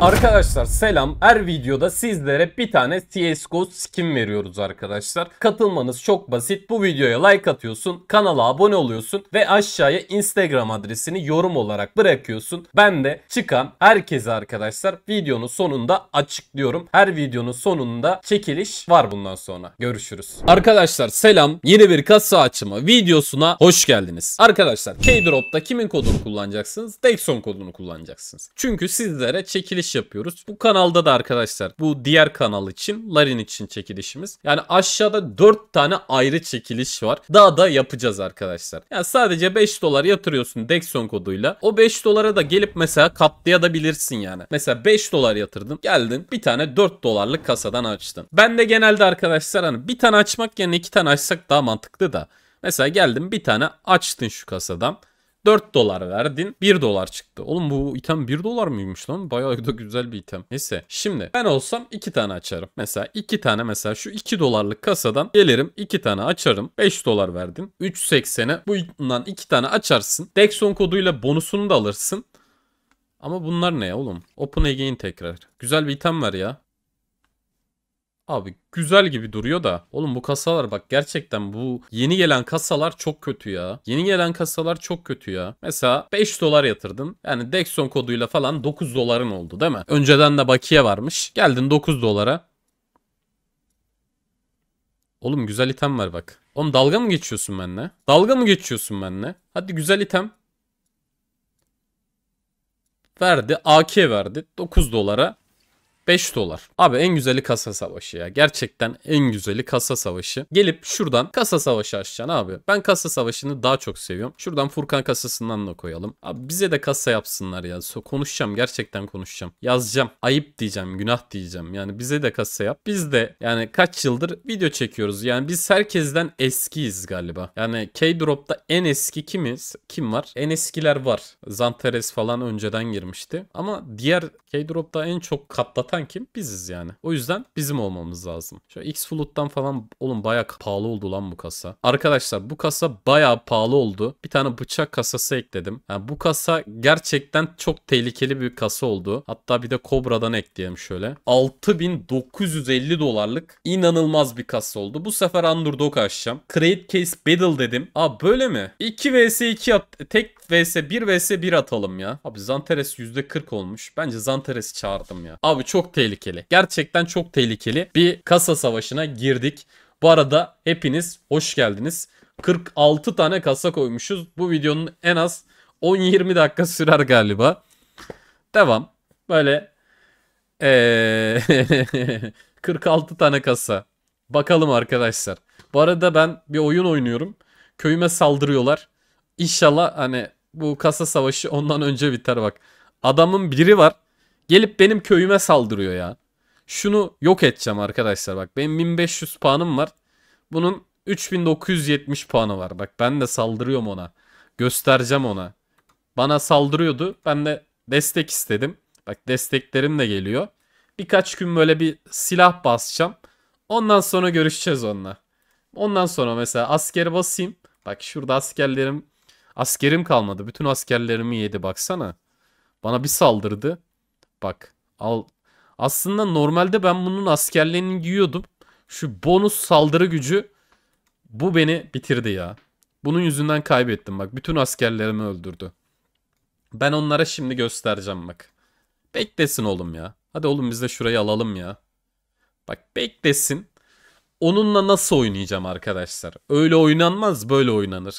Arkadaşlar selam. Her videoda sizlere bir tane CSGO skin veriyoruz arkadaşlar. Katılmanız çok basit. Bu videoya like atıyorsun, kanala abone oluyorsun ve aşağıya Instagram adresini yorum olarak bırakıyorsun. Ben de çıkan herkese arkadaşlar videonun sonunda açıklıyorum. Her videonun sonunda çekiliş var bundan sonra. Görüşürüz. Arkadaşlar selam. Yeni bir kasa açımı videosuna hoş geldiniz. Arkadaşlar K-Drop'ta kimin kodunu kullanacaksınız? Dexon kodunu kullanacaksınız. Çünkü sizlere çekiliş çekiliş yapıyoruz. Bu kanalda da arkadaşlar bu diğer kanal için Larin için çekilişimiz. Yani aşağıda 4 tane ayrı çekiliş var. Daha da yapacağız arkadaşlar. Yani sadece 5 dolar yatırıyorsun Dexon koduyla. O 5 dolara da gelip mesela katlayabilirsin yani. Mesela 5 dolar yatırdın. Geldin bir tane 4 dolarlık kasadan açtın. Ben de genelde arkadaşlar hani bir tane açmak yerine iki tane açsak daha mantıklı da. Mesela geldim bir tane açtın şu kasadan. 4 dolar verdin 1 dolar çıktı. Oğlum bu item 1 dolar mıymış lan? Bayağı da güzel bir item. Neyse şimdi ben olsam 2 tane açarım. Mesela 2 tane mesela şu 2 dolarlık kasadan gelirim 2 tane açarım. 5 dolar verdin. 3.80'e bundan 2 tane açarsın. Dexon koduyla bonusunu da alırsın. Ama bunlar ne oğlum? Open again tekrar. Güzel bir item var ya. Abi güzel gibi duruyor da. Oğlum bu kasalar bak gerçekten bu yeni gelen kasalar çok kötü ya. Yeni gelen kasalar çok kötü ya. Mesela 5 dolar yatırdın. Yani Dexon koduyla falan 9 doların oldu değil mi? Önceden de bakiye varmış. Geldin 9 dolara. Oğlum güzel item var bak. Oğlum dalga mı geçiyorsun benimle? Dalga mı geçiyorsun benimle? Hadi güzel item. Verdi. AK verdi. 9 dolara. 5 dolar. Abi en güzeli kasa savaşı ya. Gerçekten en güzeli kasa savaşı. Gelip şuradan kasa savaşı açacaksın abi. Ben kasa savaşını daha çok seviyorum. Şuradan Furkan kasasından da koyalım. Abi bize de kasa yapsınlar ya. konuşacağım gerçekten konuşacağım. Yazacağım. Ayıp diyeceğim. Günah diyeceğim. Yani bize de kasa yap. Biz de yani kaç yıldır video çekiyoruz. Yani biz herkesten eskiyiz galiba. Yani K-Drop'ta en eski kimiz? Kim var? En eskiler var. Zanteres falan önceden girmişti. Ama diğer K-Drop'ta en çok katlatan satan kim? Biziz yani. O yüzden bizim olmamız lazım. Şöyle X Flood'dan falan oğlum baya pahalı oldu lan bu kasa. Arkadaşlar bu kasa baya pahalı oldu. Bir tane bıçak kasası ekledim. Yani bu kasa gerçekten çok tehlikeli bir kasa oldu. Hatta bir de Cobra'dan ekleyelim şöyle. 6950 dolarlık inanılmaz bir kasa oldu. Bu sefer Underdog açacağım. Create Case Battle dedim. Aa böyle mi? 2 vs 2 at tek vs 1 vs 1 atalım ya. Abi Zanteres %40 olmuş. Bence Zanteres'i çağırdım ya. Abi çok çok tehlikeli. Gerçekten çok tehlikeli bir kasa savaşına girdik. Bu arada hepiniz hoş geldiniz. 46 tane kasa koymuşuz. Bu videonun en az 10-20 dakika sürer galiba. Devam. Böyle ee, 46 tane kasa. Bakalım arkadaşlar. Bu arada ben bir oyun oynuyorum. Köyüme saldırıyorlar. İnşallah hani bu kasa savaşı ondan önce biter bak. Adamın biri var. Gelip benim köyüme saldırıyor ya. Şunu yok edeceğim arkadaşlar bak. Benim 1500 puanım var. Bunun 3970 puanı var. Bak ben de saldırıyorum ona. Göstereceğim ona. Bana saldırıyordu. Ben de destek istedim. Bak desteklerim de geliyor. Birkaç gün böyle bir silah basacağım. Ondan sonra görüşeceğiz onunla. Ondan sonra mesela askeri basayım. Bak şurada askerlerim askerim kalmadı. Bütün askerlerimi yedi baksana. Bana bir saldırdı. Bak al. Aslında normalde ben bunun askerliğini giyiyordum. Şu bonus saldırı gücü bu beni bitirdi ya. Bunun yüzünden kaybettim bak. Bütün askerlerimi öldürdü. Ben onlara şimdi göstereceğim bak. Beklesin oğlum ya. Hadi oğlum biz de şurayı alalım ya. Bak beklesin. Onunla nasıl oynayacağım arkadaşlar? Öyle oynanmaz böyle oynanır.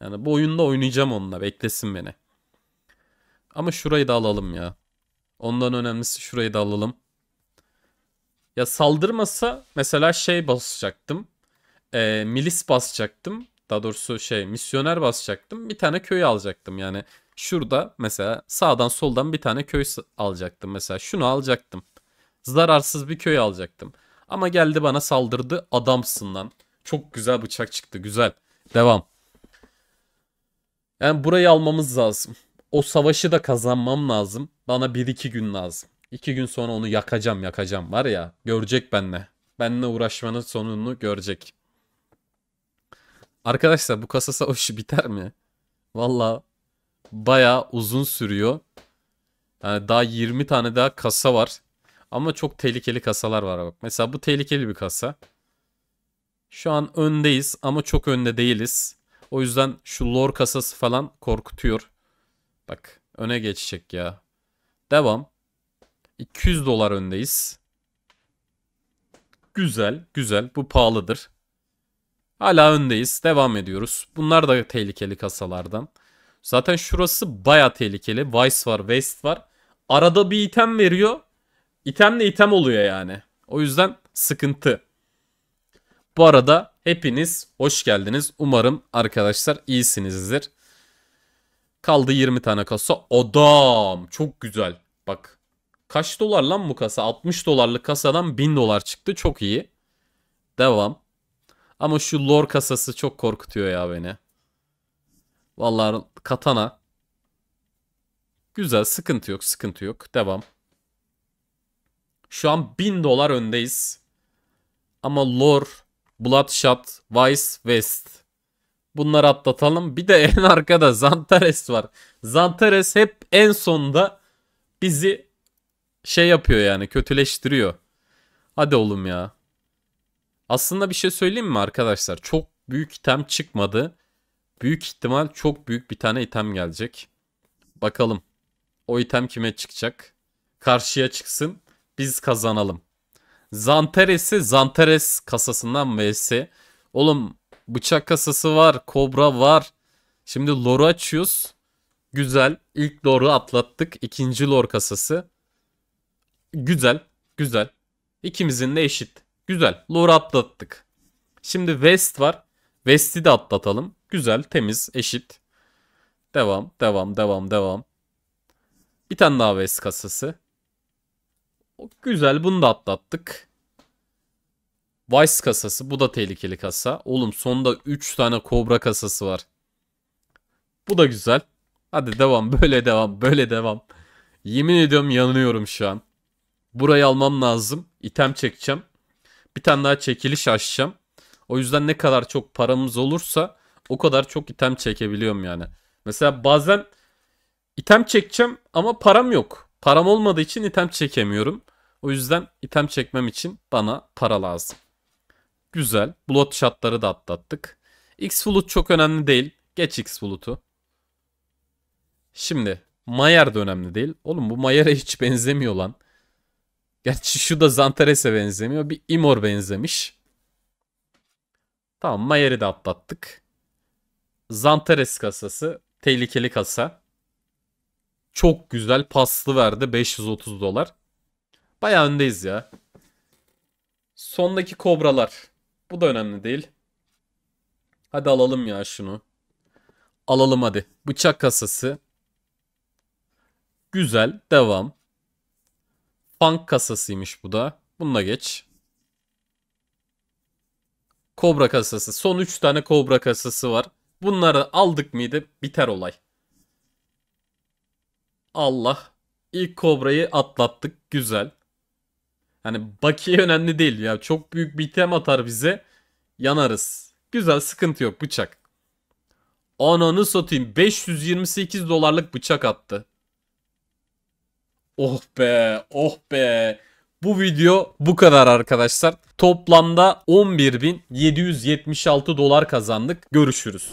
Yani bu oyunda oynayacağım onunla. Beklesin beni. Ama şurayı da alalım ya. Ondan önemlisi şurayı da alalım. Ya saldırmasa mesela şey basacaktım. E, milis basacaktım. Daha doğrusu şey misyoner basacaktım. Bir tane köy alacaktım yani. Şurada mesela sağdan soldan bir tane köy alacaktım. Mesela şunu alacaktım. Zararsız bir köy alacaktım. Ama geldi bana saldırdı adamsın lan. Çok güzel bıçak çıktı güzel. Devam. Yani burayı almamız lazım o savaşı da kazanmam lazım. Bana 1-2 gün lazım. 2 gün sonra onu yakacağım yakacağım var ya. Görecek benle. Benle uğraşmanın sonunu görecek. Arkadaşlar bu kasa savaşı biter mi? Valla baya uzun sürüyor. Yani daha 20 tane daha kasa var. Ama çok tehlikeli kasalar var bak. Mesela bu tehlikeli bir kasa. Şu an öndeyiz ama çok önde değiliz. O yüzden şu lor kasası falan korkutuyor. Bak öne geçecek ya. Devam. 200 dolar öndeyiz. Güzel, güzel. Bu pahalıdır. Hala öndeyiz. Devam ediyoruz. Bunlar da tehlikeli kasalardan. Zaten şurası baya tehlikeli. Vice var, West var. Arada bir item veriyor. İtemle item oluyor yani. O yüzden sıkıntı. Bu arada hepiniz hoş geldiniz. Umarım arkadaşlar iyisinizdir. Kaldı 20 tane kasa. Adam çok güzel. Bak kaç dolar lan bu kasa? 60 dolarlık kasadan 1000 dolar çıktı. Çok iyi. Devam. Ama şu lore kasası çok korkutuyor ya beni. Vallahi katana. Güzel sıkıntı yok sıkıntı yok. Devam. Şu an 1000 dolar öndeyiz. Ama lore, Bloodshot, Vice, West. Bunları atlatalım. Bir de en arkada Zantares var. Zantares hep en sonda bizi şey yapıyor yani kötüleştiriyor. Hadi oğlum ya. Aslında bir şey söyleyeyim mi arkadaşlar? Çok büyük item çıkmadı. Büyük ihtimal çok büyük bir tane item gelecek. Bakalım o item kime çıkacak? Karşıya çıksın biz kazanalım. Zantares'i Zantares kasasından vs. Oğlum Bıçak kasası var. Kobra var. Şimdi lore'u açıyoruz. Güzel. İlk lore'u atlattık. İkinci lore kasası. Güzel. Güzel. İkimizin de eşit. Güzel. Lore atlattık. Şimdi West var. West'i de atlatalım. Güzel, temiz, eşit. Devam, devam, devam, devam. Bir tane daha West kasası. Güzel, bunu da atlattık. Vice kasası. Bu da tehlikeli kasa. Oğlum sonda 3 tane kobra kasası var. Bu da güzel. Hadi devam. Böyle devam. Böyle devam. Yemin ediyorum yanıyorum şu an. Burayı almam lazım. İtem çekeceğim. Bir tane daha çekiliş açacağım. O yüzden ne kadar çok paramız olursa o kadar çok item çekebiliyorum yani. Mesela bazen item çekeceğim ama param yok. Param olmadığı için item çekemiyorum. O yüzden item çekmem için bana para lazım. Güzel. Bloodshot'ları da atlattık. X Flut çok önemli değil. Geç X Flut'u. Şimdi Mayer de önemli değil. Oğlum bu Mayer'e hiç benzemiyor lan. Gerçi şu da Zantares'e benzemiyor. Bir Imor benzemiş. Tamam Mayer'i de atlattık. Zantares kasası. Tehlikeli kasa. Çok güzel paslı verdi. 530 dolar. Baya öndeyiz ya. Sondaki kobralar. Bu da önemli değil. Hadi alalım ya şunu. Alalım hadi. Bıçak kasası. Güzel. Devam. Funk kasasıymış bu da. Bununla geç. Kobra kasası. Son 3 tane kobra kasası var. Bunları aldık mıydı biter olay. Allah. İlk kobrayı atlattık. Güzel. Hani bakiye önemli değil ya. Çok büyük bir item atar bize. Yanarız. Güzel sıkıntı yok bıçak. Ananı satayım 528 dolarlık bıçak attı. Oh be oh be. Bu video bu kadar arkadaşlar. Toplamda 11.776 dolar kazandık. Görüşürüz.